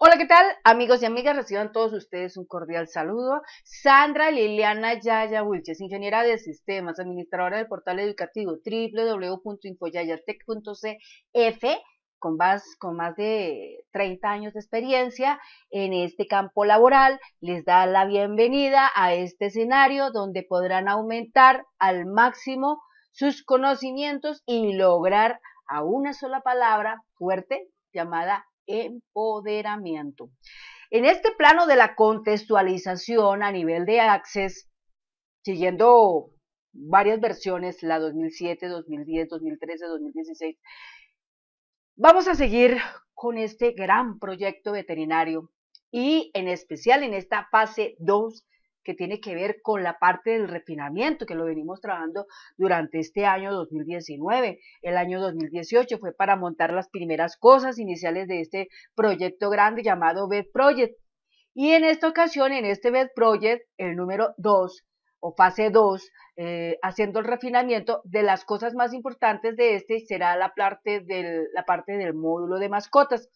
Hola, ¿qué tal? Amigos y amigas, reciban todos ustedes un cordial saludo. Sandra Liliana Yaya Wilches, ingeniera de sistemas, administradora del portal educativo www.infoyayatec.cf, con más, con más de 30 años de experiencia en este campo laboral, les da la bienvenida a este escenario donde podrán aumentar al máximo sus conocimientos y lograr a una sola palabra fuerte llamada empoderamiento. En este plano de la contextualización a nivel de Access, siguiendo varias versiones, la 2007, 2010, 2013, 2016, vamos a seguir con este gran proyecto veterinario y en especial en esta fase 2 que tiene que ver con la parte del refinamiento, que lo venimos trabajando durante este año 2019. El año 2018 fue para montar las primeras cosas iniciales de este proyecto grande llamado BED Project. Y en esta ocasión, en este BED Project, el número 2 o fase 2, eh, haciendo el refinamiento de las cosas más importantes de este será la parte del, la parte del módulo de mascotas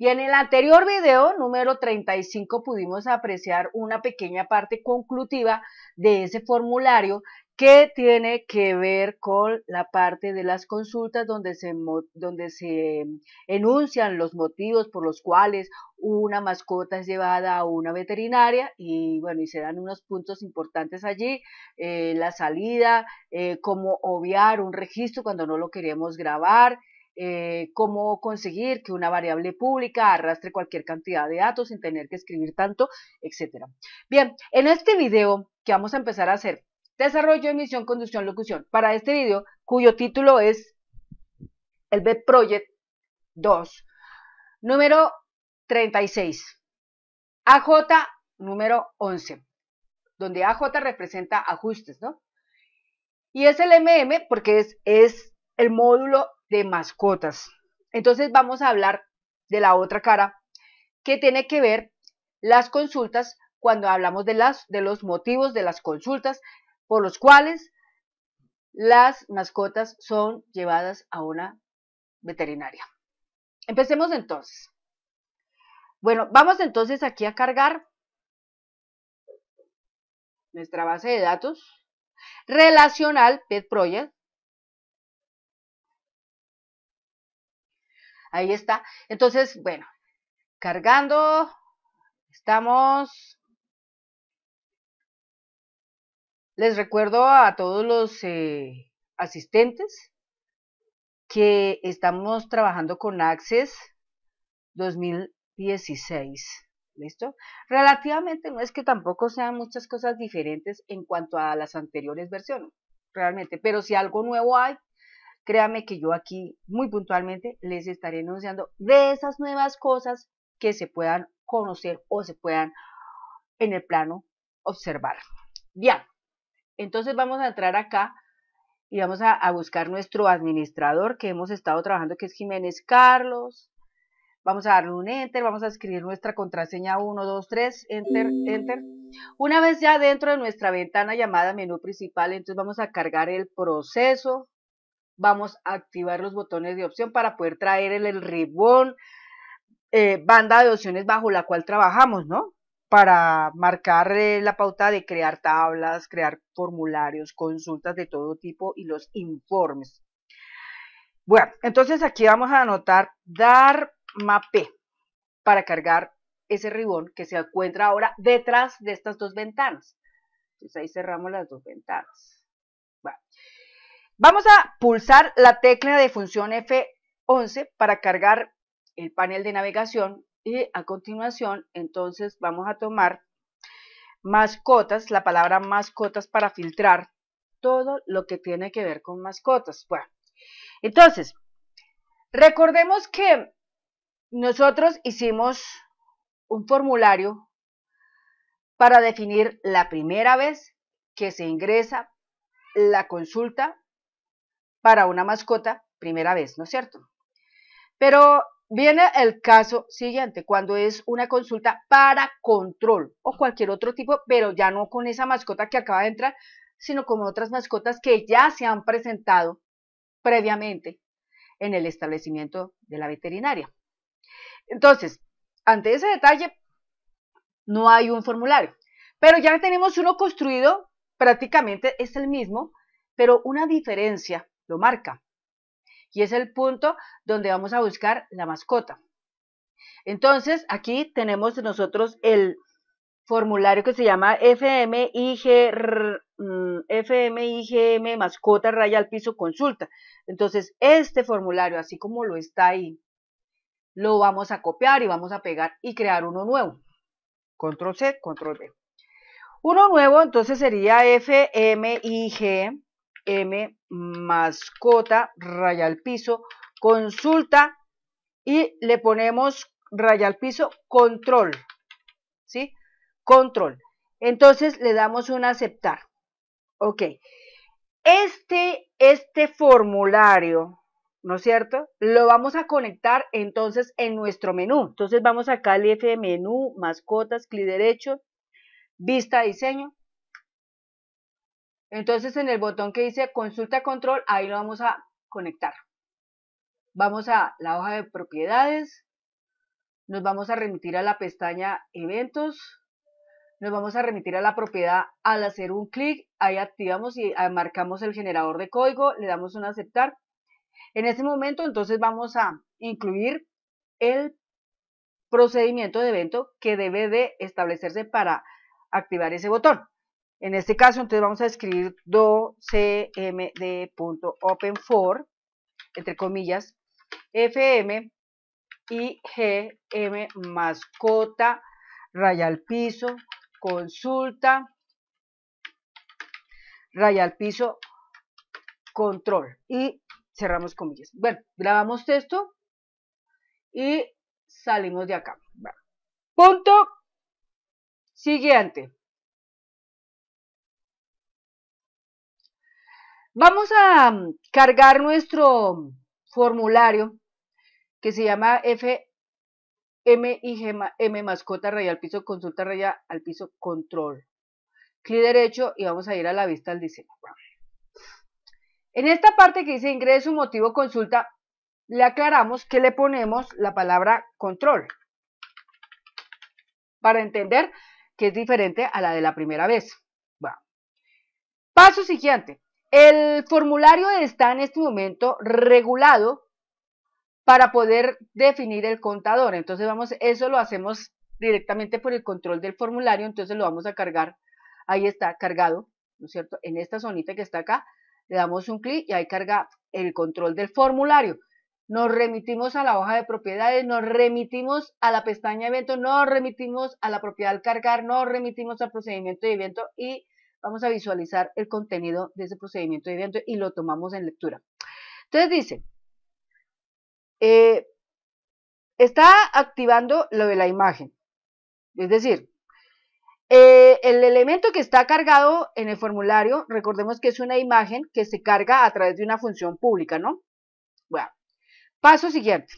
y en el anterior video, número 35, pudimos apreciar una pequeña parte conclusiva de ese formulario que tiene que ver con la parte de las consultas donde se, donde se enuncian los motivos por los cuales una mascota es llevada a una veterinaria y bueno, y se dan unos puntos importantes allí, eh, la salida, eh, cómo obviar un registro cuando no lo queremos grabar, eh, cómo conseguir que una variable pública arrastre cualquier cantidad de datos sin tener que escribir tanto, etc. Bien, en este video que vamos a empezar a hacer, desarrollo, emisión, conducción, locución, para este video cuyo título es el Bed Project 2, número 36, AJ número 11, donde AJ representa ajustes, ¿no? Y es el MM porque es, es el módulo de mascotas. Entonces vamos a hablar de la otra cara que tiene que ver las consultas cuando hablamos de, las, de los motivos de las consultas por los cuales las mascotas son llevadas a una veterinaria. Empecemos entonces. Bueno, vamos entonces aquí a cargar nuestra base de datos relacional Pet Project Ahí está. Entonces, bueno, cargando. Estamos. Les recuerdo a todos los eh, asistentes que estamos trabajando con Access 2016. ¿Listo? Relativamente no es que tampoco sean muchas cosas diferentes en cuanto a las anteriores versiones, realmente, pero si algo nuevo hay, Créame que yo aquí muy puntualmente les estaré anunciando de esas nuevas cosas que se puedan conocer o se puedan en el plano observar. Bien, entonces vamos a entrar acá y vamos a, buscar nuestro administrador que hemos estado trabajando, que es Jiménez Carlos. Vamos a darle un enter, vamos a escribir nuestra contraseña 1, 2, 3, enter, enter. Una vez ya dentro de nuestra ventana llamada menú principal, entonces vamos a cargar el proceso vamos a activar los botones de opción para poder traer el, ribón, eh, banda de opciones bajo la cual trabajamos, ¿no? Para marcar eh, la pauta de crear tablas, crear formularios, consultas de todo tipo y los informes. Bueno, entonces aquí vamos a anotar dar mape para cargar ese ribón que se encuentra ahora detrás de estas dos ventanas. Entonces ahí cerramos las dos ventanas. Bueno. Vamos a pulsar la tecla de función F11 para cargar el panel de navegación y a continuación entonces vamos a tomar mascotas, la palabra mascotas para filtrar todo lo que tiene que ver con mascotas. Bueno, entonces, recordemos que nosotros hicimos un formulario para definir la primera vez que se ingresa la consulta para una mascota primera vez, ¿no es cierto? Pero viene el caso siguiente, cuando es una consulta para control o cualquier otro tipo, pero ya no con esa mascota que acaba de entrar, sino con otras mascotas que ya se han presentado previamente en el establecimiento de la veterinaria. Entonces, ante ese detalle, no hay un formulario, pero ya tenemos uno construido, prácticamente es el mismo, pero una diferencia lo marca. Y es el punto donde vamos a buscar la mascota. Entonces, aquí tenemos nosotros el formulario que se llama FMIG, FMIGM mascota raya al piso consulta. Entonces, este formulario, así como lo está ahí, lo vamos a copiar y vamos a pegar y crear uno nuevo. Control C, Control V. Uno nuevo, entonces sería FMIG M mascota raya al piso consulta y le ponemos raya al piso control ¿sí? control entonces le damos un aceptar ok este este formulario ¿no es cierto? Lo vamos a conectar entonces en nuestro menú. Entonces vamos acá al F menú, mascotas, clic derecho, vista diseño. Entonces en el botón que dice consulta control, ahí lo vamos a conectar. Vamos a la hoja de propiedades, nos vamos a remitir a la pestaña eventos, nos vamos a remitir a la propiedad al hacer un clic, ahí activamos y marcamos el generador de código, le damos un aceptar. En ese momento entonces vamos a incluir el procedimiento de evento que debe de establecerse para activar ese botón. En este caso, entonces vamos a escribir open for entre comillas, fm y gm mascota, raya al piso, consulta, raya al piso, control. Y cerramos comillas. Bueno, grabamos texto y salimos de acá. punto siguiente. Vamos a mm, cargar nuestro mm, formulario que se llama FMIGM mascota raya al piso, consulta raya al piso, control. Clic derecho y vamos a ir a la vista del diseño. En esta parte que dice ingreso, motivo, consulta, le aclaramos que le ponemos la palabra control para entender que es diferente a la de la primera vez. Paso siguiente, el formulario está en este momento regulado para poder definir el contador. Entonces vamos, eso lo hacemos directamente por el control del formulario, entonces lo vamos a cargar. Ahí está cargado, ¿no es cierto? En esta zonita que está acá, le damos un clic y ahí carga el control del formulario. Nos remitimos a la hoja de propiedades, nos remitimos a la pestaña evento, nos remitimos a la propiedad al cargar, nos remitimos al procedimiento de evento y vamos a visualizar el contenido de ese procedimiento de evento y lo tomamos en lectura. Entonces dice, eh, está activando lo de la imagen, es decir, eh, el elemento que está cargado en el formulario, recordemos que es una imagen que se carga a través de una función pública, ¿no? Bueno, paso siguiente.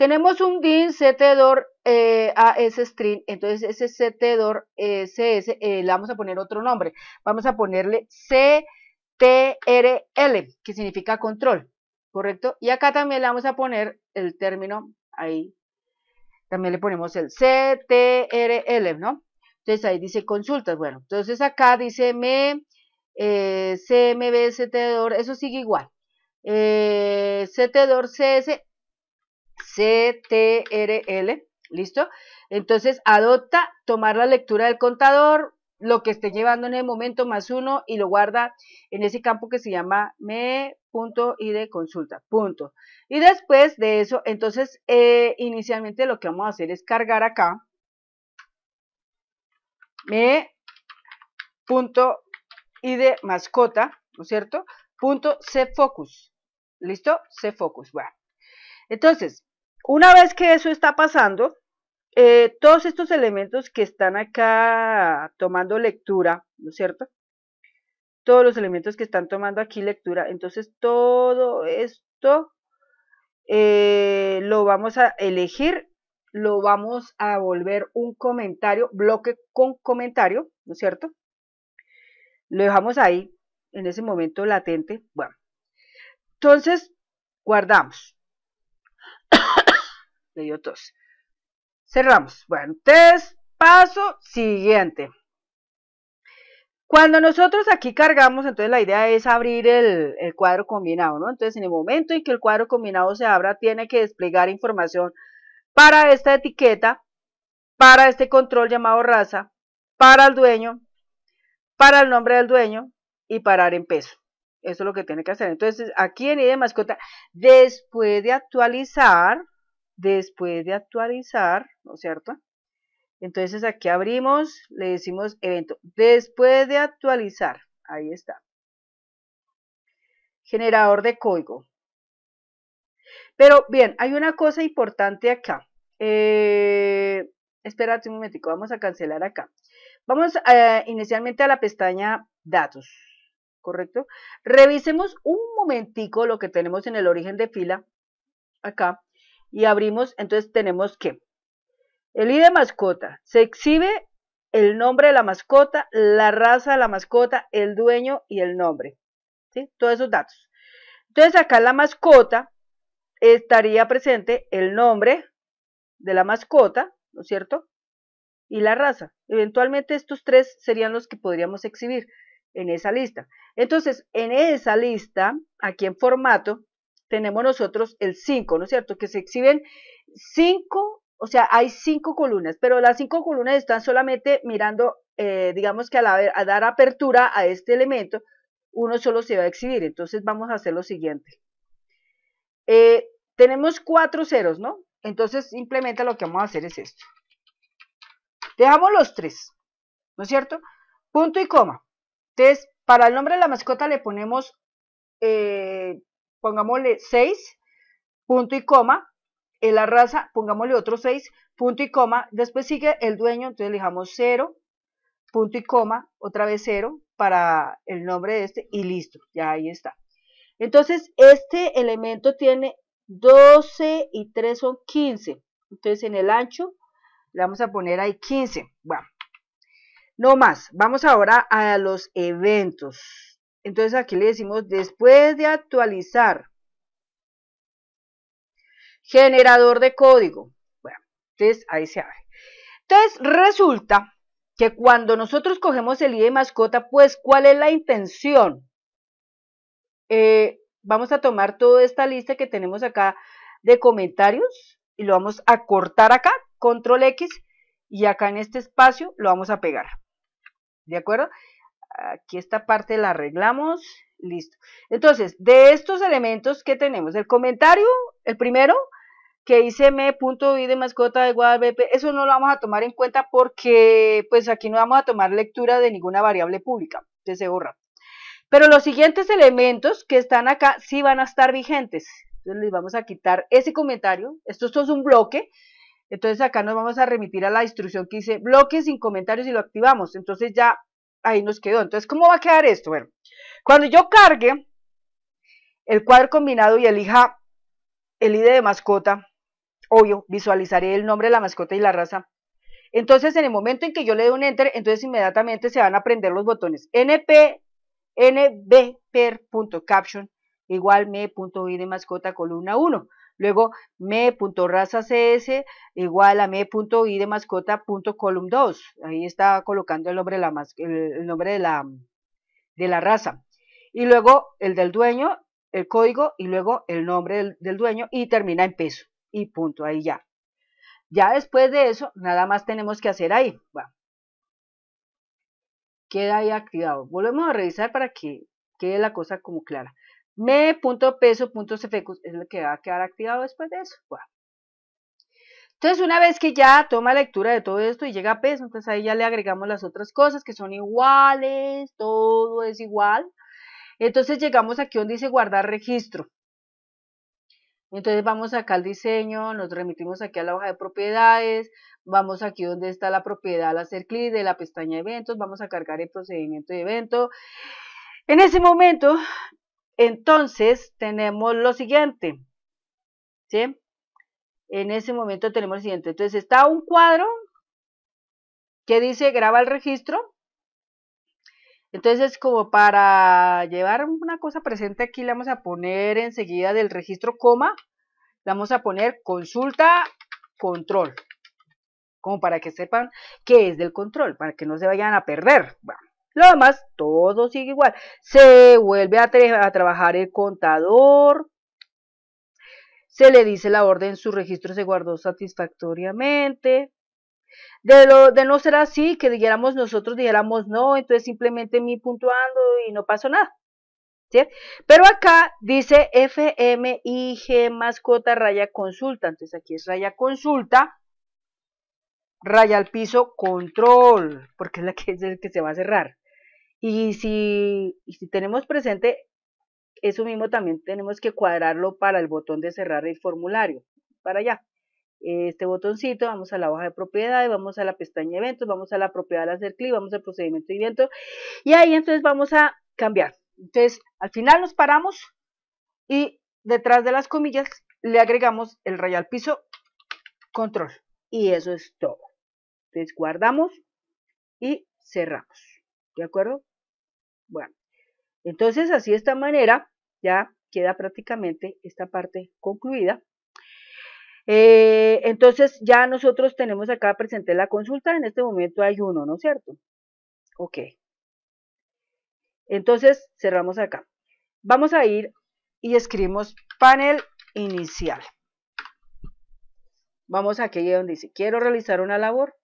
Tenemos un DIN CTDOR eh, AS string, entonces ese CTDOR eh, CS eh, le vamos a poner otro nombre. Vamos a ponerle CTRL, que significa control, ¿correcto? Y acá también le vamos a poner el término ahí. También le ponemos el CTRL, ¿no? Entonces ahí dice consultas. Bueno, entonces acá dice me eh, CMB CTDOR, eso sigue igual. Eh, CTDOR CS L, ¿listo? Entonces, adopta tomar la lectura del contador, lo que esté llevando en el momento más uno y lo guarda en ese campo que se llama de consulta, punto. Y después de eso, entonces, eh, inicialmente lo que vamos a hacer es cargar acá de mascota, ¿no es cierto? Punto C focus, ¿listo? C focus, bueno. Entonces, una vez que eso está pasando, eh, todos estos elementos que están acá tomando lectura, ¿no es cierto? Todos los elementos que están tomando aquí lectura, entonces todo esto eh, lo vamos a elegir, lo vamos a volver un comentario, bloque con comentario, ¿no es cierto? Lo dejamos ahí, en ese momento latente, bueno. Entonces, guardamos. Le dio Cerramos. Bueno, entonces, paso siguiente. Cuando nosotros aquí cargamos, entonces la idea es abrir el, el, cuadro combinado, ¿no? Entonces en el momento en que el cuadro combinado se abra, tiene que desplegar información para esta etiqueta, para este control llamado raza, para el dueño, para el nombre del dueño y parar en peso. Eso es lo que tiene que hacer. Entonces aquí en ID Mascota, después de actualizar, después de actualizar, ¿no es cierto? Entonces aquí abrimos, le decimos evento, después de actualizar, ahí está. Generador de código. Pero bien, hay una cosa importante acá. Eh, espérate un momentico, vamos a cancelar acá. Vamos inicialmente a la pestaña datos, ¿correcto? Revisemos un momentico lo que tenemos en el origen de fila, acá y abrimos, entonces tenemos que el ID de mascota, se exhibe el nombre de la mascota, la raza de la mascota, el dueño y el nombre, ¿sí? Todos esos datos. Entonces acá en la mascota estaría presente el nombre de la mascota, ¿no es cierto? Y la raza. Eventualmente estos tres serían los que podríamos exhibir en esa lista. Entonces, en esa lista, aquí en formato, tenemos nosotros el 5, ¿no es cierto? Que se exhiben 5, o sea, hay 5 columnas, pero las 5 columnas están solamente mirando, eh, digamos que al, a dar apertura a este elemento, uno solo se va a exhibir. Entonces vamos a hacer lo siguiente. Eh, tenemos cuatro ceros, ¿no? Entonces simplemente lo que vamos a hacer es esto. Dejamos los tres, ¿no es cierto? Punto y coma. Entonces, para el nombre de la mascota le ponemos eh, pongámosle 6, punto y coma, en la raza, pongámosle otro 6, punto y coma, después sigue el dueño, entonces le dejamos 0, punto y coma, otra vez 0 para el nombre de este y listo, ya ahí está. Entonces, este elemento tiene 12 y 3 son 15. Entonces, en el ancho le vamos a poner ahí 15. Bueno, no más. Vamos ahora a los eventos. Entonces aquí le decimos después de actualizar. Generador de código. Bueno, entonces ahí se abre. Entonces resulta que cuando nosotros cogemos el ID mascota, pues ¿cuál es la intención? Eh, vamos a tomar toda esta lista que tenemos acá de comentarios y lo vamos a cortar acá, control X, y acá en este espacio lo vamos a pegar. ¿De acuerdo? aquí esta parte la arreglamos, listo. Entonces, de estos elementos que tenemos, el comentario, el primero, que dice me de mascota de Guadalupe, eso no lo vamos a tomar en cuenta porque pues aquí no vamos a tomar lectura de ninguna variable pública, entonces se borra. Pero los siguientes elementos que están acá sí van a estar vigentes. Entonces les vamos a quitar ese comentario. Esto, esto es un bloque. Entonces acá nos vamos a remitir a la instrucción que dice bloque sin comentarios y lo activamos. Entonces ya ahí nos quedó. Entonces, ¿cómo va a quedar esto? Bueno, cuando yo cargue el cuadro combinado y elija el ID de mascota, obvio, visualizaré el nombre de la mascota y la raza. Entonces, en el momento en que yo le dé un enter, entonces inmediatamente se van a prender los botones np, nbper.caption igual me.id mascota columna 1. Luego me.razacs igual a me.idmascota.column2. Ahí está colocando el nombre de la, el nombre de la, de la raza. Y luego el del dueño, el código y luego el nombre del, dueño y termina en peso. Y punto, ahí ya. Ya después de eso, nada más tenemos que hacer ahí. queda ahí activado. Volvemos a revisar para que quede la cosa como clara. Me.peso.cfq es lo que va a quedar activado después de eso. Entonces, una vez que ya toma lectura de todo esto y llega a peso, entonces ahí ya le agregamos las otras cosas que son iguales, todo es igual. Entonces llegamos aquí donde dice guardar registro. Entonces vamos acá al diseño, nos remitimos aquí a la hoja de propiedades, vamos aquí donde está la propiedad al hacer clic de la pestaña eventos, vamos a cargar el procedimiento de evento. En ese momento entonces tenemos lo siguiente, ¿sí? En ese momento tenemos lo siguiente. Entonces está un cuadro que dice graba el registro. Entonces, como para llevar una cosa presente aquí, le vamos a poner enseguida del registro coma, le vamos a poner consulta control, como para que sepan qué es del control, para que no se vayan a perder. Lo demás, todo sigue igual. Se vuelve a, trabajar el contador, se le dice la orden, su registro se guardó satisfactoriamente. De, lo, de no ser así, que dijéramos nosotros, dijéramos no, entonces simplemente me puntuando y no pasó nada. Pero acá dice FMIG mascota raya consulta, entonces aquí es raya consulta, raya al piso control, porque la que, es el que se va a cerrar. Y si, si tenemos presente eso mismo, también tenemos que cuadrarlo para el botón de cerrar el formulario, para allá. Este botoncito, vamos a la hoja de propiedades, vamos a la pestaña eventos, vamos a la propiedad de hacer clic, vamos al procedimiento de evento y ahí entonces vamos a cambiar. Entonces, al final nos paramos y detrás de las comillas le agregamos el al piso control y eso es todo. Entonces guardamos y cerramos. ¿De acuerdo? Bueno, entonces así de esta manera ya queda prácticamente esta parte concluida. Eh, entonces ya nosotros tenemos acá presente la consulta, en este momento hay uno, ¿no es cierto? Ok. Entonces cerramos acá. Vamos a ir y escribimos panel inicial. Vamos aquí donde dice, quiero realizar una labor.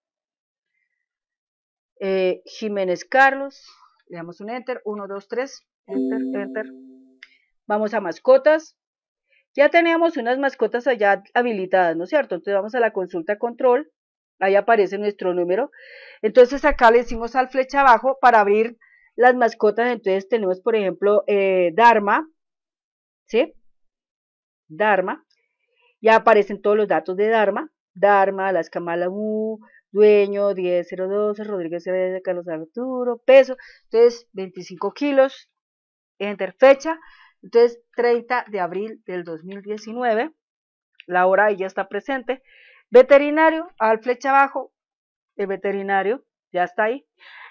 Eh, Jiménez Carlos, le damos un enter, 1, 2, 3, enter, enter. Vamos a mascotas. Ya tenemos unas mascotas allá habilitadas, ¿no es cierto? Entonces vamos a la consulta control. Ahí aparece nuestro número. Entonces acá le decimos al flecha abajo para abrir las mascotas. Entonces tenemos, por ejemplo, eh, Dharma. ¿Sí? Dharma. Ya aparecen todos los datos de Dharma. Dharma, las Kamala Dueño 10.012, Rodríguez de Carlos Arturo, peso, entonces 25 kilos, enter fecha, entonces 30 de abril del 2019, la hora ahí ya está presente. Veterinario, al flecha abajo, el veterinario, ya está ahí.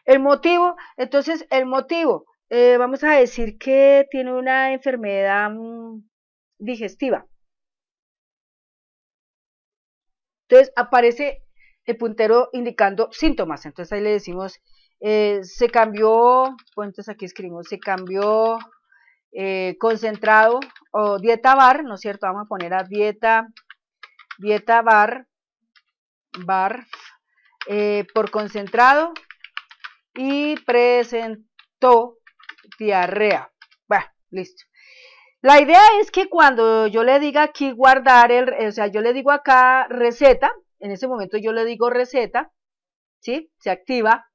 El motivo, entonces el motivo, eh, vamos a decir que tiene una enfermedad mm, digestiva. Entonces aparece el puntero indicando síntomas. Entonces ahí le decimos, eh, se cambió, pues entonces aquí escribimos, se cambió eh, concentrado o dieta bar, ¿no es cierto? Vamos a poner a dieta, dieta bar, bar, eh, por concentrado y presentó diarrea. Bueno, listo. La idea es que cuando yo le diga aquí guardar, el, o sea, yo le digo acá receta, en ese momento yo le digo receta, ¿sí? Se activa.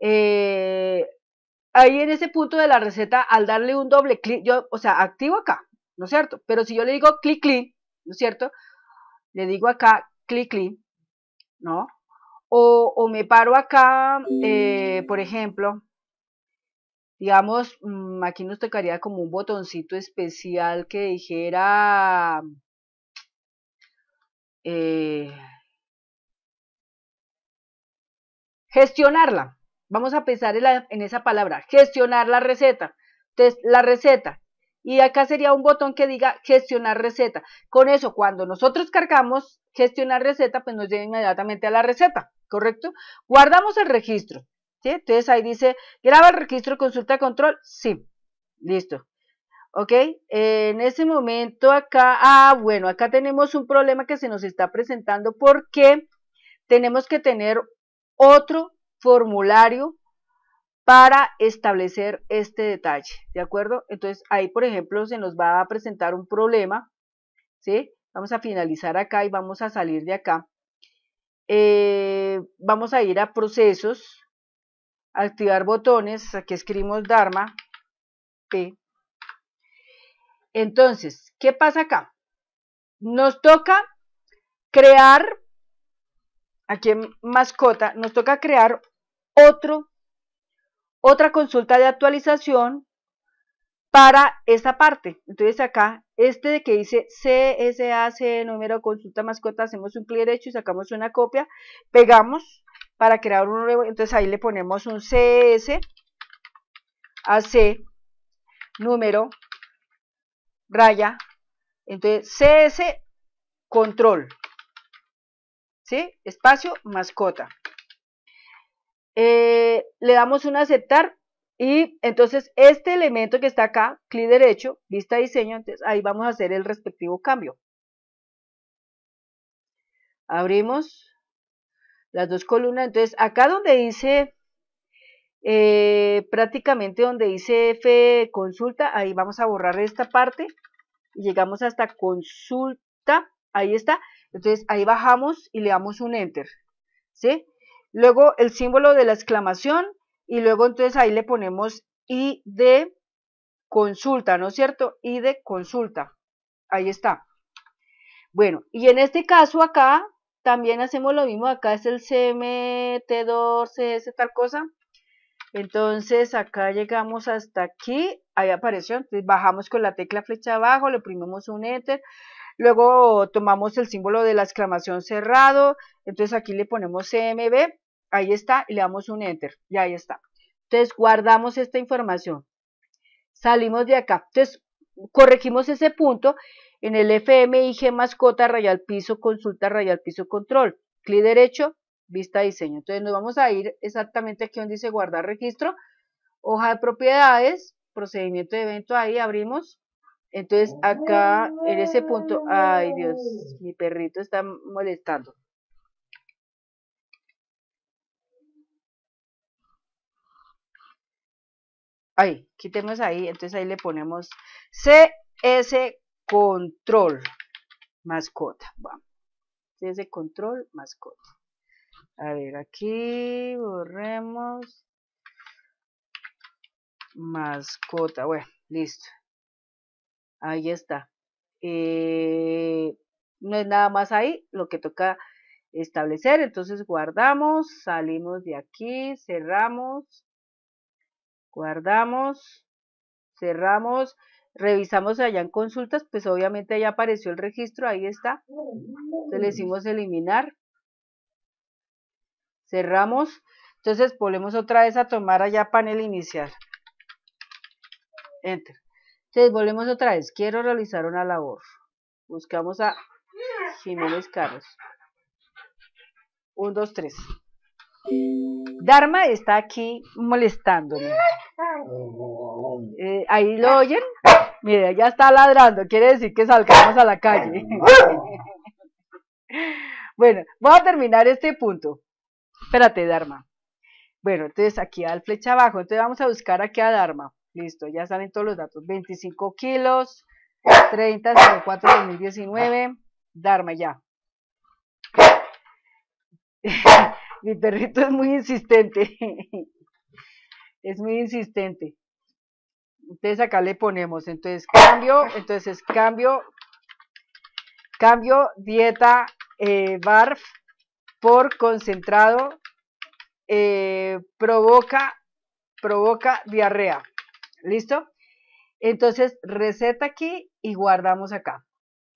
Eh, ahí en ese punto de la receta, al darle un doble clic, yo, o sea, activo acá, ¿no es cierto? Pero si yo le digo clic, clic, ¿no es cierto? Le digo acá clic, clic, ¿no? O, o me paro acá, eh, por ejemplo, digamos, mm, aquí nos tocaría como un botoncito especial que dijera eh, gestionarla. Vamos a pensar en, esa palabra, gestionar la receta. Entonces, la receta. Y acá sería un botón que diga gestionar receta. Con eso, cuando nosotros cargamos gestionar receta, pues nos lleva inmediatamente a la receta, ¿correcto? Guardamos el registro. ¿sí? Entonces ahí dice, graba el registro, consulta control. Sí, listo. ¿ok? En ese momento acá, ah, bueno, acá tenemos un problema que se nos está presentando porque tenemos que tener otro formulario para establecer este detalle, ¿de acuerdo? Entonces, ahí, por ejemplo, se nos va a presentar un problema, ¿sí? Vamos a finalizar acá y vamos a salir de acá. Eh, vamos a ir a procesos, activar botones, aquí escribimos Dharma, P, entonces, ¿qué pasa acá? Nos toca crear, aquí en mascota, nos toca crear otro, otra consulta de actualización para esta parte. Entonces acá, este de que dice CSAC, número consulta mascota, hacemos un clic derecho y sacamos una copia, pegamos para crear un nuevo, entonces ahí le ponemos un CSAC, número raya, entonces CS control, ¿sí? Espacio mascota. Eh, le damos un aceptar y entonces este elemento que está acá, clic derecho, vista diseño, entonces ahí vamos a hacer el respectivo cambio. Abrimos las dos columnas, entonces acá donde dice eh, prácticamente donde dice F consulta, ahí vamos a borrar esta parte, y llegamos hasta consulta, ahí está, entonces ahí bajamos y le damos un enter, ¿sí? Luego el símbolo de la exclamación y luego entonces ahí le ponemos I de consulta, ¿no es cierto? I de consulta, ahí está. Bueno, y en este caso acá, también hacemos lo mismo, acá es el cmt 12 CS, tal cosa, entonces acá llegamos hasta aquí, ahí apareció, entonces bajamos con la tecla flecha abajo, le oprimimos un enter, luego tomamos el símbolo de la exclamación cerrado, entonces aquí le ponemos CMB, ahí está, y le damos un enter, y ahí está. Entonces guardamos esta información, salimos de acá, entonces corregimos ese punto en el FMIG mascota rayal piso consulta rayal piso control, clic derecho, vista diseño. Entonces nos vamos a ir exactamente aquí donde dice guardar registro, hoja de propiedades, procedimiento de evento, ahí abrimos. Entonces acá en ese punto, ay Dios, mi perrito está molestando. Ahí, quitemos ahí, entonces ahí le ponemos CS control mascota. Vamos. CS control mascota. A ver, aquí borremos mascota. Bueno, listo. Ahí está. Eh, no es nada más ahí, lo que toca establecer. Entonces guardamos, salimos de aquí, cerramos, guardamos, cerramos, revisamos allá en consultas, pues obviamente ya apareció el registro, ahí está. le decimos eliminar cerramos, entonces volvemos otra vez a tomar allá panel inicial, enter, entonces volvemos otra vez, quiero realizar una labor, buscamos a Jiménez Carlos, 1, 2, 3, Dharma está aquí molestándome. Eh, ahí lo oyen. Mire, ya está ladrando. Quiere decir que salgamos a la calle. bueno, voy a terminar este punto. Espérate, Dharma. Bueno, entonces aquí al flecha abajo. Entonces vamos a buscar aquí a Dharma. Listo, ya salen todos los datos. 25 kilos, 30, 04, 2019. Dharma, ya. Mi perrito es muy insistente. es muy insistente. Entonces acá le ponemos, entonces cambio, entonces cambio, cambio dieta eh, barf por concentrado eh, provoca, provoca diarrea. ¿Listo? Entonces, receta aquí y guardamos acá.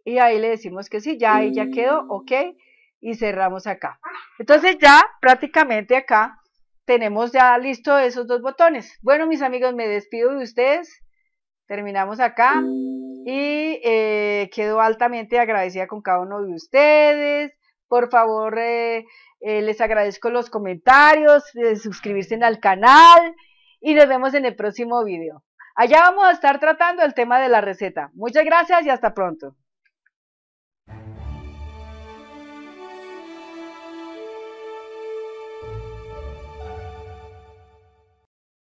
Y ahí le decimos que sí, ya ahí ya quedó, mm. ok, y cerramos acá. Entonces ya prácticamente acá tenemos ya listo esos dos botones. Bueno, mis amigos, me despido de ustedes. Terminamos acá y eh, quedo altamente agradecida con cada uno de ustedes. Por favor, eh, eh, les agradezco los comentarios, de eh, suscribirse al canal y nos vemos en el próximo video. Allá vamos a estar tratando el tema de la receta. Muchas gracias y hasta pronto.